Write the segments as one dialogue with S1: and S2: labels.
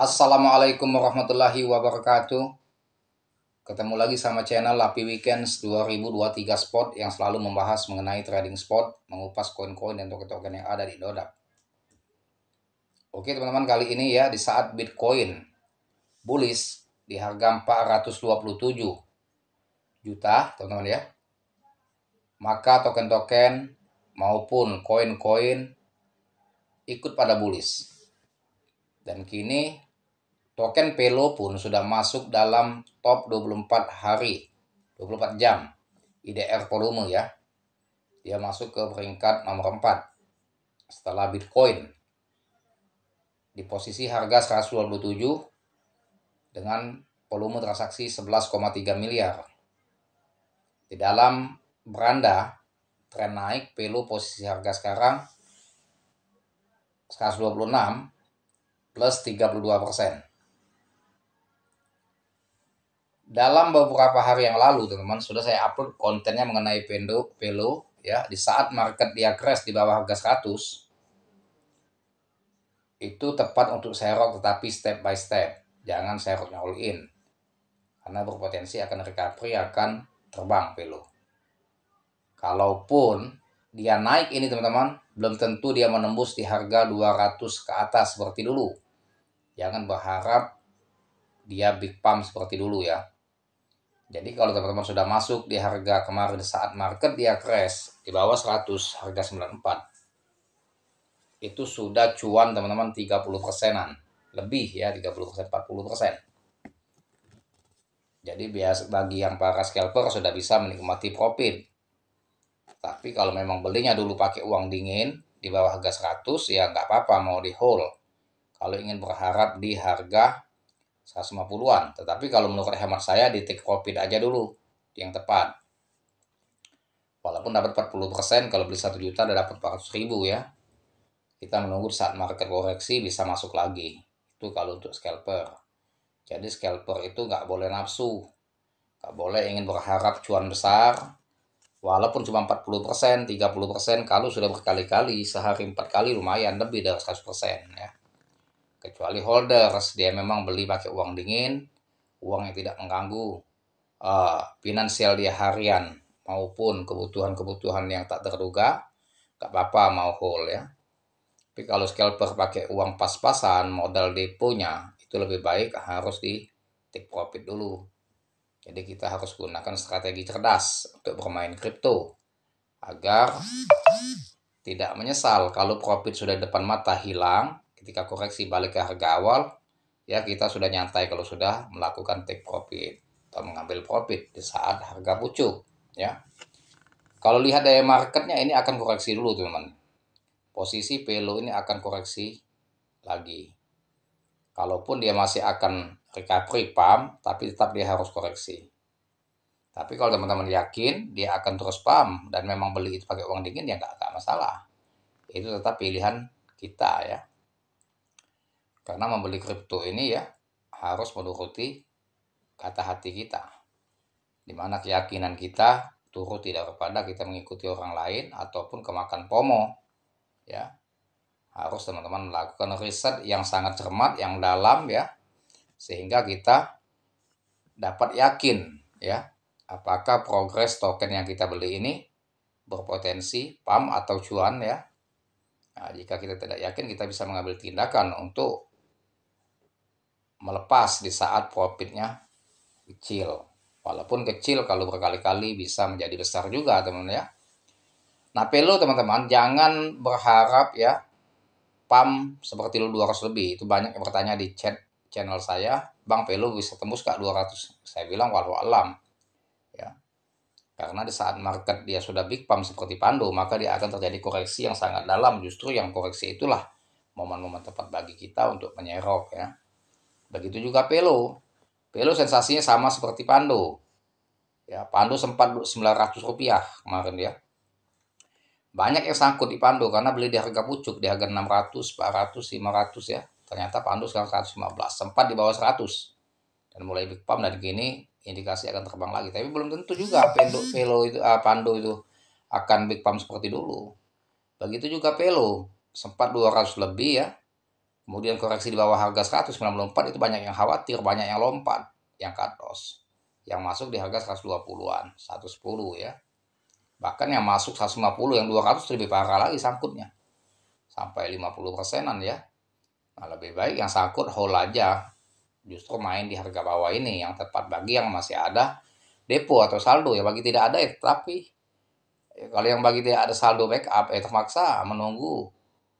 S1: Assalamualaikum warahmatullahi wabarakatuh Ketemu lagi sama channel Lapi Weekends 2023 Spot yang selalu membahas mengenai trading spot, mengupas koin-koin dan token-token yang ada di Dodap. Oke teman-teman kali ini ya di saat Bitcoin bullish di harga 427 juta teman-teman ya. Maka token-token maupun koin-koin ikut pada bullish dan kini Token Pelo pun sudah masuk dalam top 24 hari, 24 jam IDR volume ya. Dia masuk ke peringkat nomor 4 setelah Bitcoin di posisi harga 127 dengan volume transaksi 11,3 miliar. Di dalam beranda tren naik Pelo posisi harga sekarang 126 plus 32 persen dalam beberapa hari yang lalu teman-teman sudah saya upload kontennya mengenai Pendo Pelo ya di saat market dia crash di bawah harga 100 itu tepat untuk serok tetapi step by step jangan seroknya all in karena berpotensi akan recovery akan terbang Pelo kalaupun dia naik ini teman-teman belum tentu dia menembus di harga 200 ke atas seperti dulu jangan berharap dia big pump seperti dulu ya jadi kalau teman-teman sudah masuk di harga kemarin saat market dia crash di bawah 100 harga 94. Itu sudah cuan teman-teman 30 persenan. Lebih ya 30 persen 40 persen. Jadi biasa bagi yang para scalper sudah bisa menikmati profit. Tapi kalau memang belinya dulu pakai uang dingin di bawah harga 100 ya nggak apa-apa mau di hold. Kalau ingin berharap di harga 150-an. Tetapi kalau menurut hemat saya di take profit aja dulu yang tepat. Walaupun dapat 40% kalau beli 1 juta udah dapat 400 ribu ya. Kita menunggu saat market koreksi bisa masuk lagi. Itu kalau untuk scalper. Jadi scalper itu nggak boleh nafsu. Nggak boleh ingin berharap cuan besar. Walaupun cuma 40%, 30% kalau sudah berkali-kali sehari 4 kali lumayan lebih dari 100% ya kecuali holders dia memang beli pakai uang dingin uang yang tidak mengganggu uh, finansial dia harian maupun kebutuhan-kebutuhan yang tak terduga gak apa-apa mau hold ya tapi kalau scalper pakai uang pas-pasan modal deponya itu lebih baik harus di take profit dulu jadi kita harus gunakan strategi cerdas untuk bermain kripto agar tidak menyesal kalau profit sudah depan mata hilang ketika koreksi balik ke harga awal ya kita sudah nyantai kalau sudah melakukan take profit atau mengambil profit di saat harga pucuk ya kalau lihat daya marketnya ini akan koreksi dulu teman-teman posisi pelo ini akan koreksi lagi kalaupun dia masih akan recovery pump tapi tetap dia harus koreksi tapi kalau teman-teman yakin dia akan terus pump dan memang beli itu pakai uang dingin ya nggak masalah. Itu tetap pilihan kita ya. Karena membeli kripto ini ya harus menuruti kata hati kita. dimana keyakinan kita turut tidak kepada kita mengikuti orang lain ataupun kemakan pomo. Ya. Harus teman-teman melakukan riset yang sangat cermat, yang dalam ya. Sehingga kita dapat yakin ya apakah progres token yang kita beli ini berpotensi pam atau cuan ya. Nah, jika kita tidak yakin kita bisa mengambil tindakan untuk melepas di saat profitnya kecil. Walaupun kecil kalau berkali-kali bisa menjadi besar juga teman-teman ya. Nah pelu teman-teman jangan berharap ya pam seperti lu 200 lebih itu banyak yang bertanya di chat channel saya Bang Pelu bisa tembus kak 200 saya bilang walau alam ya karena di saat market dia sudah big pump seperti pandu maka dia akan terjadi koreksi yang sangat dalam justru yang koreksi itulah momen-momen tepat bagi kita untuk menyerok ya Begitu juga Pelo. Pelo sensasinya sama seperti Pando. Ya, Pando sempat 900 rupiah kemarin ya. Banyak yang sangkut di Pando karena beli di harga pucuk, di harga 600, 400, 500 ya. Ternyata Pando sekarang 115, sempat di bawah 100. Dan mulai Big Pump dan kini indikasi akan terbang lagi. Tapi belum tentu juga Pando, Pelo itu, uh, Pando itu akan Big Pump seperti dulu. Begitu juga Pelo, sempat 200 lebih ya, Kemudian koreksi di bawah harga 194 itu banyak yang khawatir, banyak yang lompat, yang cut loss. Yang masuk di harga 120-an, 110 ya. Bahkan yang masuk 150, yang 200 lebih parah lagi sangkutnya. Sampai 50 persenan ya. Nah, lebih baik yang sangkut hold aja. Justru main di harga bawah ini yang tepat bagi yang masih ada depo atau saldo ya bagi tidak ada ya tapi ya, kalau yang bagi tidak ada saldo backup ya terpaksa menunggu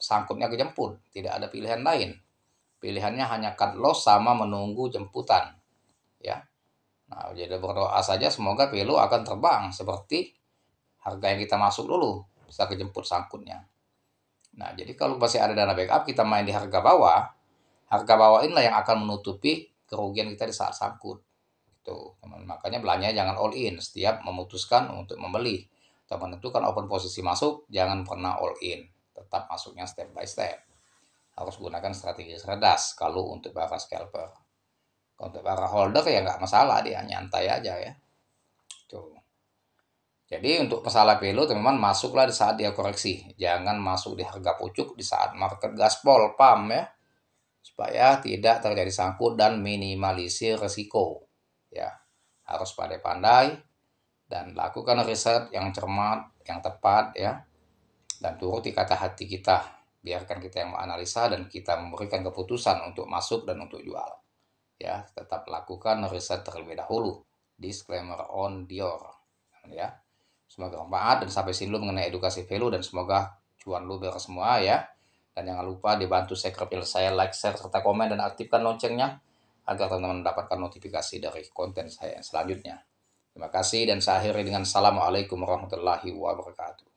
S1: sangkutnya ke jemput, tidak ada pilihan lain. Pilihannya hanya cut loss sama menunggu jemputan. Ya. Nah, jadi berdoa saja semoga pilu akan terbang seperti harga yang kita masuk dulu bisa kejemput sangkutnya. Nah, jadi kalau masih ada dana backup, kita main di harga bawah. Harga bawah inilah yang akan menutupi kerugian kita di saat sangkut. Itu, makanya belanja jangan all in setiap memutuskan untuk membeli atau menentukan open posisi masuk, jangan pernah all in tetap masuknya step by step. Harus gunakan strategi cerdas kalau untuk para scalper. Kalau untuk para holder ya nggak masalah, dia nyantai aja ya. Tuh. Jadi untuk masalah pelo teman-teman masuklah di saat dia koreksi. Jangan masuk di harga pucuk di saat market gaspol, pam ya. Supaya tidak terjadi sangkut dan minimalisir resiko. Ya, harus pada pandai dan lakukan riset yang cermat, yang tepat ya dan turuti kata hati kita. Biarkan kita yang menganalisa dan kita memberikan keputusan untuk masuk dan untuk jual. Ya, tetap lakukan riset terlebih dahulu. Disclaimer on Dior. Ya. Semoga bermanfaat dan sampai sini dulu mengenai edukasi value dan semoga cuan lu beres semua ya. Dan jangan lupa dibantu sekretil saya like, share, serta komen dan aktifkan loncengnya agar teman-teman mendapatkan notifikasi dari konten saya yang selanjutnya. Terima kasih dan saya akhiri dengan Assalamualaikum warahmatullahi wabarakatuh.